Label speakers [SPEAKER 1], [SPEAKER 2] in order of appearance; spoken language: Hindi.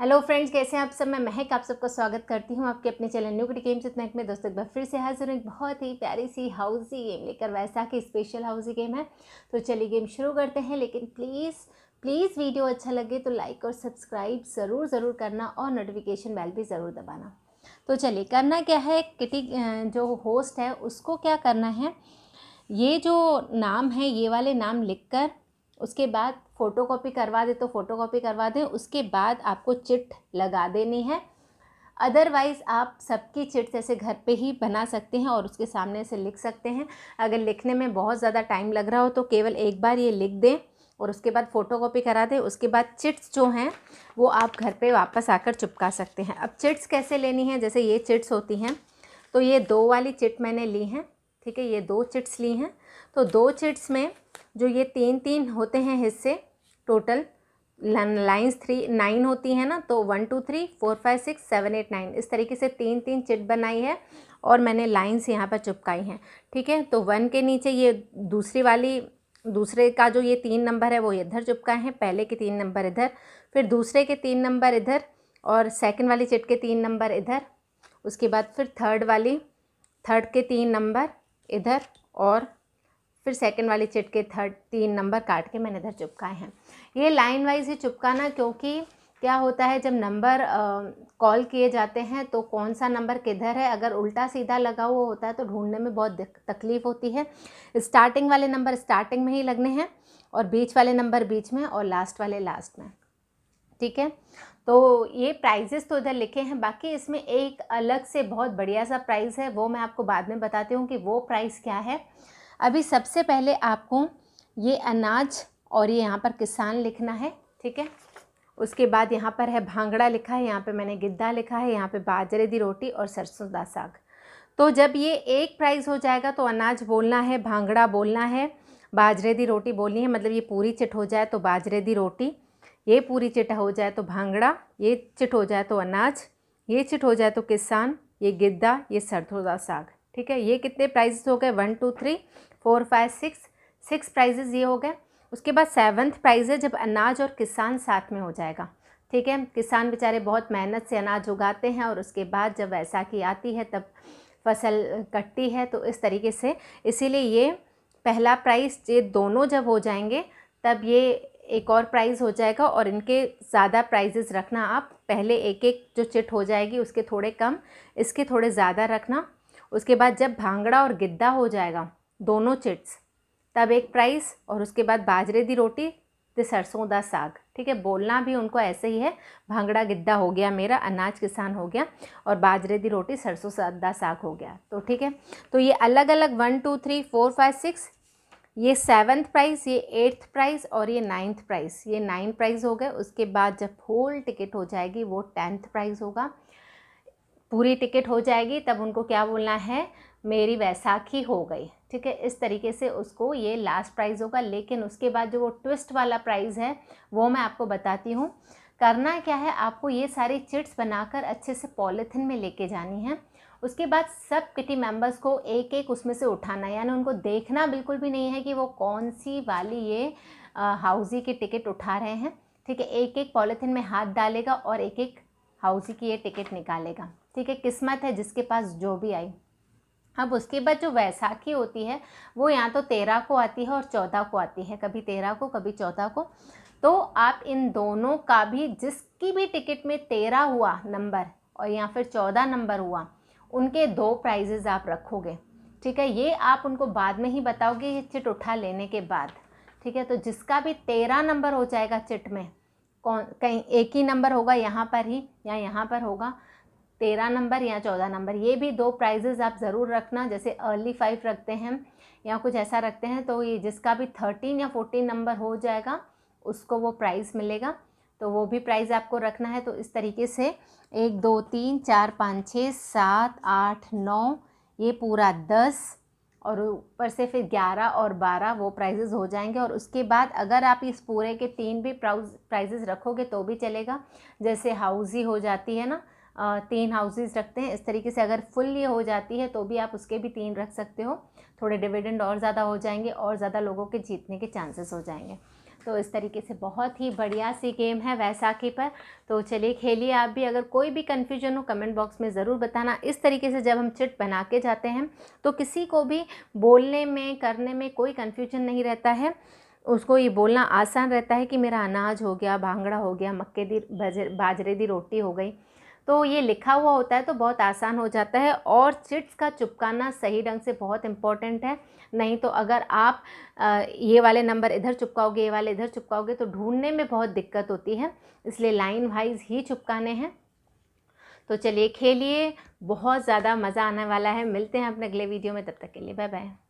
[SPEAKER 1] हेलो फ्रेंड्स कैसे हैं आप सब मैं महक आप सबका स्वागत करती हूं आपके अपने चैनल न्यू गुड गेम्स इतना में दोस्तों एक बार फिर से हाजिर एक बहुत ही प्यारी सी हाउसी गेम लेकर वैसा कि स्पेशल हाउसी गेम है तो चलिए गेम शुरू करते हैं लेकिन प्लीज़ प्लीज़ वीडियो अच्छा लगे तो लाइक और सब्सक्राइब ज़रूर ज़रूर करना और नोटिफिकेशन बेल भी ज़रूर दबाना तो चलिए करना क्या है किटी जो होस्ट है उसको क्या करना है ये जो नाम है ये वाले नाम लिख कर उसके बाद फ़ोटो कॉपी करवा दे तो फ़ोटो कॉपी करवा दें उसके बाद आपको चिट लगा देनी है अदरवाइज़ आप सबकी चिट्स जैसे घर पे ही बना सकते हैं और उसके सामने से लिख सकते हैं अगर लिखने में बहुत ज़्यादा टाइम लग रहा हो तो केवल एक बार ये लिख दें और उसके बाद फ़ोटो कॉपी करा दें उसके बाद चिट्स जो हैं वो आप घर पे वापस आकर चिपका सकते हैं अब चिट्स कैसे लेनी है जैसे ये चिट्स होती हैं तो ये दो वाली चिट मैंने ली हैं ठीक है ये दो चिट्स ली हैं तो दो चिट्स में जो ये तीन तीन होते हैं हिस्से टोटल लाइन्स थ्री नाइन होती है ना तो one two three four five six seven eight nine इस तरीके से तीन तीन चिट बनाई है और मैंने लाइन्स यहाँ पर चिपकाई हैं ठीक है तो वन के नीचे ये दूसरी वाली दूसरे का जो ये तीन नंबर है वो इधर चिपकाए हैं पहले के तीन नंबर इधर फिर दूसरे के तीन नंबर इधर और सेकेंड वाली चिट के तीन नंबर इधर उसके बाद फिर थर्ड वाली थर्ड के तीन नंबर इधर और फिर सेकंड वाली चिट के थर्ड तीन नंबर काट के मैंने इधर चुपकाए हैं ये लाइन वाइज ही चुपकाना क्योंकि क्या होता है जब नंबर कॉल किए जाते हैं तो कौन सा नंबर किधर है अगर उल्टा सीधा लगा हुआ होता है तो ढूंढने में बहुत तकलीफ़ होती है स्टार्टिंग वाले नंबर स्टार्टिंग में ही लगने हैं और बीच वाले नंबर बीच में और लास्ट वाले लास्ट में ठीक है तो ये प्राइजेस तो इधर लिखे हैं बाकी इसमें एक अलग से बहुत बढ़िया सा प्राइज़ है वो मैं आपको बाद में बताती हूँ कि वो प्राइस क्या है अभी सबसे पहले आपको ये अनाज और ये यहाँ पर किसान लिखना है ठीक है उसके बाद यहाँ पर है भांगड़ा लिखा है यहाँ पे मैंने गिद्दा लिखा है यहाँ पे बाजरे दी रोटी और सरसों दा साग तो जब ये एक प्राइस हो जाएगा तो अनाज बोलना है भांगड़ा बोलना है बाजरे दी रोटी बोलनी है मतलब ये पूरी चिट हो जाए तो बाजरे दी रोटी ये पूरी चिट हो जाए तो भांगड़ा ये चिट हो जाए तो अनाज ये चिट हो जाए तो किसान ये गिद्दा ये सरसों दा साग ठीक है ये कितने प्राइजेस हो गए one two three four five six six prizes ये हो गए उसके बाद सेवन्थ प्राइज़ है जब अनाज और किसान साथ में हो जाएगा ठीक है किसान बेचारे बहुत मेहनत से अनाज उगाते हैं और उसके बाद जब वैसाखी आती है तब फसल कटती है तो इस तरीके से इसीलिए ये पहला प्राइस ये दोनों जब हो जाएंगे तब ये एक और प्राइज़ हो जाएगा और इनके ज़्यादा प्राइजेज़ रखना आप पहले एक एक जो चिट हो जाएगी उसके थोड़े कम इसके थोड़े ज़्यादा रखना उसके बाद जब भांगड़ा और गिद्दा हो जाएगा दोनों चिट्स तब एक प्राइस और उसके बाद बाजरे दी रोटी तो सरसों दा साग ठीक है बोलना भी उनको ऐसे ही है भांगड़ा गिद्दा हो गया मेरा अनाज किसान हो गया और बाजरे दी रोटी सरसों दा साग हो गया तो ठीक है तो ये अलग अलग one two three four five six ये सेवन्थ प्राइस ये एट्थ प्राइस और ये नाइन्थ प्राइस ये नाइन प्राइस हो गए उसके बाद जब होल टिकट हो जाएगी वो टेंथ प्राइस होगा पूरी टिकट हो जाएगी तब उनको क्या बोलना है मेरी वैसाखी हो गई ठीक है इस तरीके से उसको ये लास्ट प्राइज़ होगा लेकिन उसके बाद जो वो ट्विस्ट वाला प्राइज़ है वो मैं आपको बताती हूँ करना क्या है आपको ये सारी चिट्स बनाकर अच्छे से पॉलीथिन में लेके जानी है उसके बाद सब किटी मेंबर्स को एक एक उसमें से उठाना है यानी उनको देखना बिल्कुल भी नहीं है कि वो कौन सी वाली ये हाउजी की टिकट उठा रहे हैं ठीक है एक एक पॉलीथिन में हाथ डालेगा और एक एक हाउजी की ये टिकट निकालेगा ठीक है किस्मत है जिसके पास जो भी आई अब उसके बाद जो वैसाखी होती है वो यहाँ तो तेरह को आती है और चौदह को आती है कभी तेरह को कभी चौदह को तो आप इन दोनों का भी जिसकी भी टिकट में तेरह हुआ नंबर और या फिर चौदह नंबर हुआ उनके दो प्राइजेज आप रखोगे ठीक है ये आप उनको बाद में ही बताओगे ये चिट उठा लेने के बाद ठीक है तो जिसका भी तेरह नंबर हो जाएगा चिट में कौन कहीं एक ही नंबर होगा यहाँ पर ही या यहाँ पर होगा तेरह नंबर या चौदह नंबर ये भी दो प्राइजेज़ आप ज़रूर रखना जैसे अर्ली फाइव रखते हैं या कुछ ऐसा रखते हैं तो ये जिसका भी थर्टीन या फोर्टीन नंबर हो जाएगा उसको वो प्राइज़ मिलेगा तो वो भी प्राइज़ आपको रखना है तो इस तरीके से एक दो तीन चार पाँच छः सात आठ नौ ये पूरा दस और ऊपर से फिर ग्यारह और बारह वो प्राइजेज़ हो जाएंगे और उसके बाद अगर आप इस पूरे के तीन भी प्राइजेज़ रखोगे तो भी चलेगा जैसे हाउजी हो जाती है ना तीन हाउसेज रखते हैं इस तरीके से अगर फुल ये हो जाती है तो भी आप उसके भी तीन रख सकते हो थोड़े डिविडेंड और ज़्यादा हो जाएंगे और ज़्यादा लोगों के जीतने के चांसेस हो जाएंगे तो इस तरीके से बहुत ही बढ़िया सी गेम है वैसाखी पर तो चलिए खेलिए आप भी अगर कोई भी कन्फ्यूजन हो कमेंट बॉक्स में ज़रूर बताना इस तरीके से जब हम चिट बना के जाते हैं तो किसी को भी बोलने में करने में कोई कन्फ्यूजन नहीं रहता है उसको ये बोलना आसान रहता है कि मेरा अनाज हो गया भांगड़ा हो गया मक्के दी बाजरे दी रोटी हो गई तो ये लिखा हुआ होता है तो बहुत आसान हो जाता है और चिट्स का चुपकाना सही ढंग से बहुत इम्पॉर्टेंट है नहीं तो अगर आप ये वाले नंबर इधर चुपकाओगे ये वाले इधर चुपकाओगे तो ढूंढने में बहुत दिक्कत होती है इसलिए लाइन वाइज ही चुपकाने हैं तो चलिए खेलिए बहुत ज़्यादा मज़ा आने वाला है मिलते हैं अपने अगले वीडियो में तब तक के लिए बाय बाय